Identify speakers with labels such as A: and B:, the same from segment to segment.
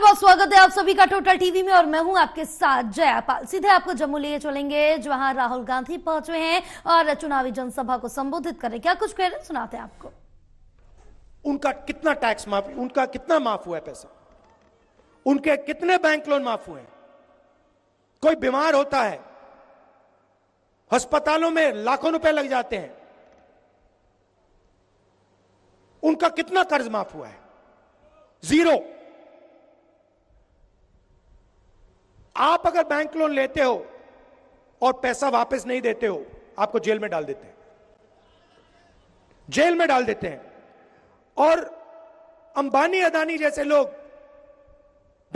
A: बहुत स्वागत है आप सभी का टोटल टीवी में और मैं हूं आपके साथ जयापाल सीधे आपको जम्मू लिए चलेंगे जहां राहुल गांधी पहुंचे हैं और चुनावी जनसभा को संबोधित कर हैं क्या कुछ कह रहे सुनाते हैं
B: आपको उनका कितना टैक्स माफ उनका कितना माफ हुआ है पैसा उनके कितने बैंक लोन माफ हुए कोई बीमार होता है अस्पतालों में लाखों रुपए लग जाते हैं उनका कितना कर्ज माफ हुआ है जीरो आप अगर बैंक लोन लेते हो और पैसा वापस नहीं देते हो आपको जेल में डाल देते हैं जेल में डाल देते हैं और अंबानी अदानी जैसे लोग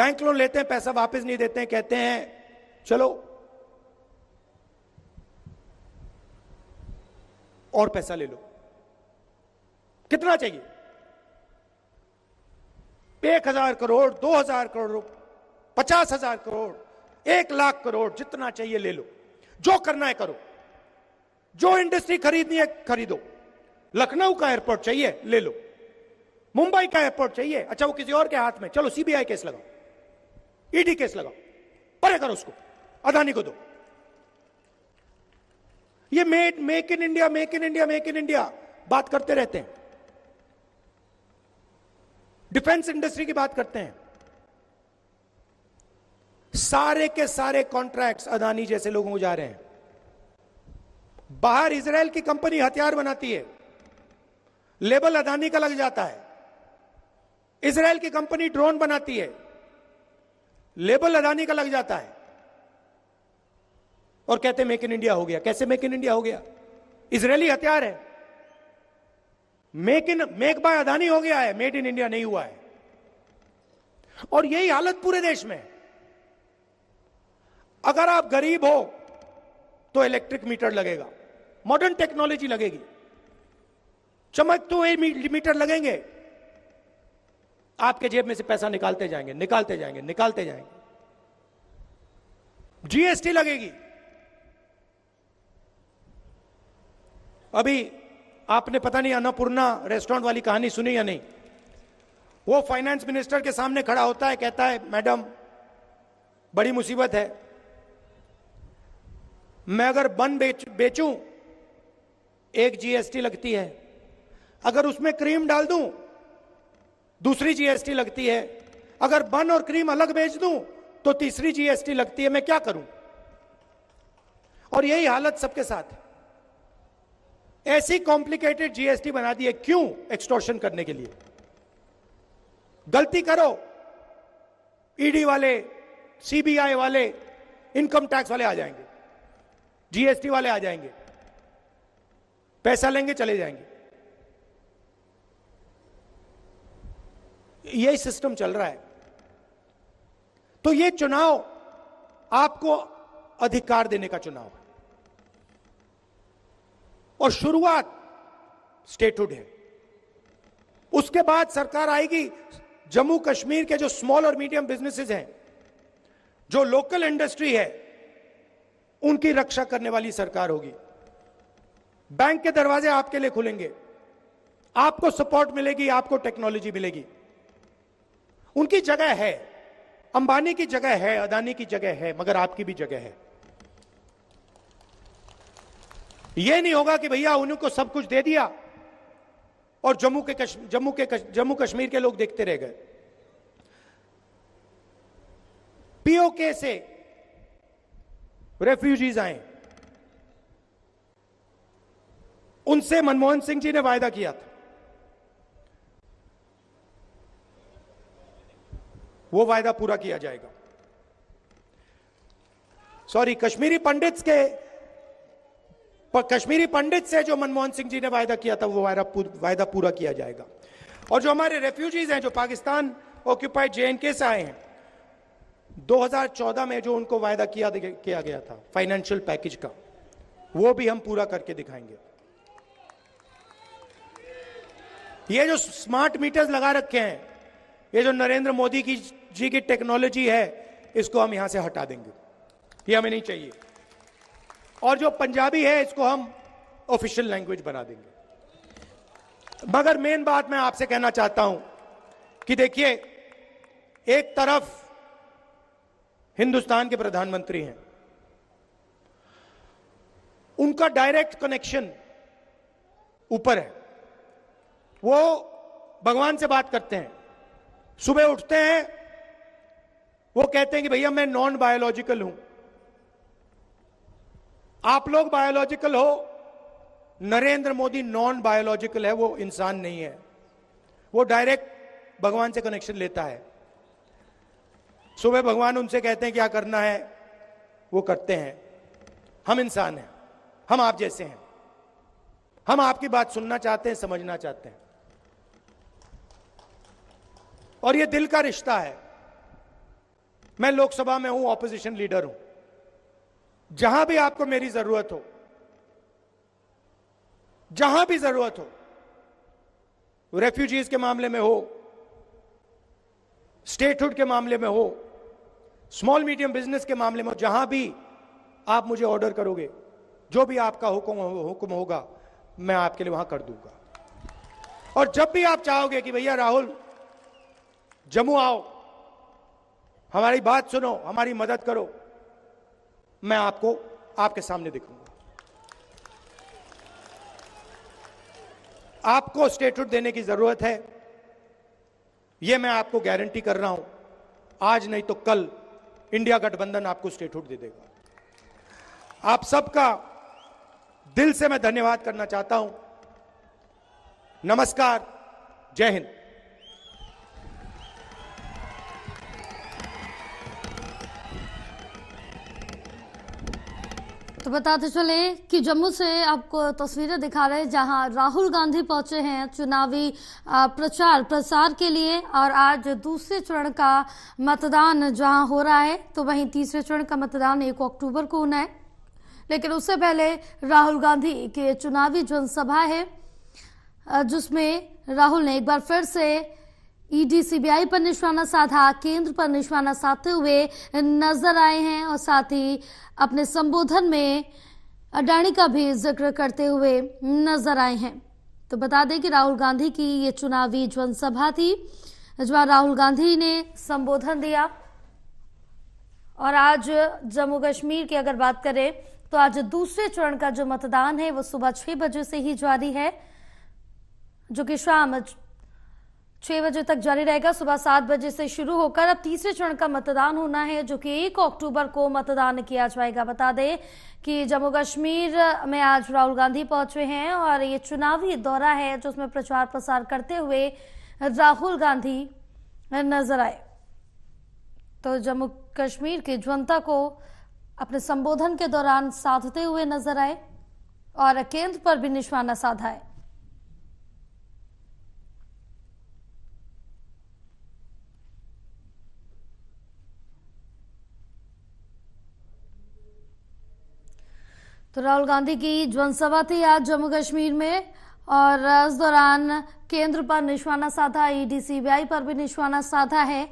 B: बैंक लोन लेते हैं पैसा वापस नहीं देते हैं कहते हैं चलो और पैसा ले लो कितना चाहिए एक हजार करोड़ दो हजार करोड़ पचास हजार करोड़ एक लाख करोड़ जितना चाहिए ले लो जो करना है करो जो इंडस्ट्री खरीदनी है खरीदो लखनऊ का एयरपोर्ट चाहिए ले लो मुंबई का एयरपोर्ट चाहिए अच्छा वो किसी और के हाथ में चलो सीबीआई केस लगाओ ईडी केस लगाओ परे करो उसको अदानी को दो ये made make in India make in India make in India बात करते रहते हैं डिफेंस इंडस्ट्री की बात करते हैं सारे के सारे कॉन्ट्रैक्ट्स अदानी जैसे लोगों को जा रहे हैं बाहर इसराइल की कंपनी हथियार बनाती है लेबल अदानी का लग जाता है इसराइल की कंपनी ड्रोन बनाती है लेबल अदानी का लग जाता है और कहते मेक इन इंडिया हो गया कैसे मेक इन इंडिया हो गया इसराइली हथियार है make in make by Adani हो गया है मेड इन इंडिया नहीं हुआ है और यही हालत पूरे देश में है अगर आप गरीब हो तो इलेक्ट्रिक मीटर लगेगा मॉडर्न टेक्नोलॉजी लगेगी चमकते हुए मीटर लगेंगे आपके जेब में से पैसा निकालते जाएंगे निकालते जाएंगे निकालते जाएंगे जीएसटी लगेगी अभी आपने पता नहीं अन्नपूर्णा रेस्टोरेंट वाली कहानी सुनी या नहीं वो फाइनेंस मिनिस्टर के सामने खड़ा होता है कहता है मैडम बड़ी मुसीबत है मैं अगर बन बेच बेचूं एक जीएसटी लगती है अगर उसमें क्रीम डाल दूं दूसरी जीएसटी लगती है अगर बन और क्रीम अलग बेच दूं तो तीसरी जीएसटी लगती है मैं क्या करूं और यही हालत सबके साथ है ऐसी कॉम्प्लिकेटेड जीएसटी बना दी है क्यों एक्सटॉर्शन करने के लिए गलती करो ईडी e वाले सीबीआई वाले इनकम टैक्स वाले आ जाएंगे जीएसटी वाले आ जाएंगे पैसा लेंगे चले जाएंगे यही सिस्टम चल रहा है तो ये चुनाव आपको अधिकार देने का चुनाव है और शुरुआत स्टेटहुड है उसके बाद सरकार आएगी जम्मू कश्मीर के जो स्मॉल और मीडियम बिजनेसेस हैं जो लोकल इंडस्ट्री है उनकी रक्षा करने वाली सरकार होगी बैंक के दरवाजे आपके लिए खुलेंगे आपको सपोर्ट मिलेगी आपको टेक्नोलॉजी मिलेगी उनकी जगह है अंबानी की जगह है अदानी की जगह है मगर आपकी भी जगह है यह नहीं होगा कि भैया उन्हीं को सब कुछ दे दिया और जम्मू के जम्मू के जम्मू कश्मीर के लोग देखते रह गए पीओके से रेफ्यूजीज आए उनसे मनमोहन सिंह जी ने वायदा किया था वो वायदा पूरा किया जाएगा सॉरी कश्मीरी पंडित के कश्मीरी पंडित से जो मनमोहन सिंह जी ने वायदा किया था वो वायदा पूरा किया जाएगा और जो हमारे रेफ्यूजीज हैं जो पाकिस्तान ऑक्यूपाइड जे एंड के से आए हैं 2014 में जो उनको वायदा किया किया गया था फाइनेंशियल पैकेज का वो भी हम पूरा करके दिखाएंगे ये जो स्मार्ट मीटर्स लगा रखे हैं ये जो नरेंद्र मोदी की जी की टेक्नोलॉजी है इसको हम यहां से हटा देंगे ये हमें नहीं चाहिए और जो पंजाबी है इसको हम ऑफिशियल लैंग्वेज बना देंगे मगर मेन बात मैं आपसे कहना चाहता हूं कि देखिए एक तरफ हिंदुस्तान के प्रधानमंत्री हैं उनका डायरेक्ट कनेक्शन ऊपर है वो भगवान से बात करते हैं सुबह उठते हैं वो कहते हैं कि भैया मैं नॉन बायोलॉजिकल हूं आप लोग बायोलॉजिकल हो नरेंद्र मोदी नॉन बायोलॉजिकल है वो इंसान नहीं है वो डायरेक्ट भगवान से कनेक्शन लेता है सुबह भगवान उनसे कहते हैं क्या करना है वो करते हैं हम इंसान हैं हम आप जैसे हैं हम आपकी बात सुनना चाहते हैं समझना चाहते हैं और ये दिल का रिश्ता है मैं लोकसभा में हूं ऑपोजिशन लीडर हूं जहां भी आपको मेरी जरूरत हो जहां भी जरूरत हो रेफ्यूजीज के मामले में हो स्टेटहुड के मामले में हो स्मॉल मीडियम बिजनेस के मामले में जहां भी आप मुझे ऑर्डर करोगे जो भी आपका हुक्म हुक्म होगा मैं आपके लिए वहां कर दूंगा और जब भी आप चाहोगे कि भैया राहुल जम्मू आओ हमारी बात सुनो हमारी मदद करो मैं आपको आपके सामने दिखूंगा आपको स्टेटहुड देने की जरूरत है यह मैं आपको गारंटी कर रहा हूं आज नहीं तो कल इंडिया गठबंधन आपको स्टेटहुड दे देगा आप सबका दिल से मैं धन्यवाद करना चाहता हूं नमस्कार जय हिंद
A: तो बताते चले कि जम्मू से आपको तस्वीरें दिखा रहे हैं जहां राहुल गांधी पहुंचे हैं चुनावी प्रचार प्रसार के लिए और आज दूसरे चरण का मतदान जहां हो रहा है तो वहीं तीसरे चरण का मतदान एक अक्टूबर को होना है लेकिन उससे पहले राहुल गांधी के चुनावी जनसभा है जिसमें राहुल ने एक बार फिर से ईडी सीबीआई पर निशाना साधा केंद्र पर निशाना साधते हुए नजर आए हैं और साथ ही अपने संबोधन में अडाणी का भी जिक्र करते हुए नजर आए हैं तो बता दें कि राहुल गांधी की ये चुनावी जनसभा थी जहां राहुल गांधी ने संबोधन दिया और आज जम्मू कश्मीर की अगर बात करें तो आज दूसरे चरण का जो मतदान है वो सुबह छह बजे से ही जारी है जो कि शाम छह बजे तक जारी रहेगा सुबह सात बजे से शुरू होकर अब तीसरे चरण का मतदान होना है जो कि एक अक्टूबर को मतदान किया जाएगा बता दें कि जम्मू कश्मीर में आज राहुल गांधी पहुंचे हैं और ये चुनावी दौरा है जो उसमें प्रचार प्रसार करते हुए राहुल गांधी नजर आए तो जम्मू कश्मीर के जनता को अपने संबोधन के दौरान साधते हुए नजर आए और केंद्र पर भी निशाना साधा है तो राहुल गांधी की जनसभा थी आज जम्मू कश्मीर में और इस दौरान केंद्र पर निशाना साधा ईडी सीबीआई पर भी निशाना साधा है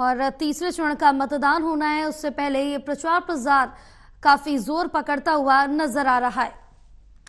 A: और तीसरे चरण का मतदान होना है उससे पहले ये प्रचार प्रसार काफी जोर पकड़ता हुआ नजर आ रहा है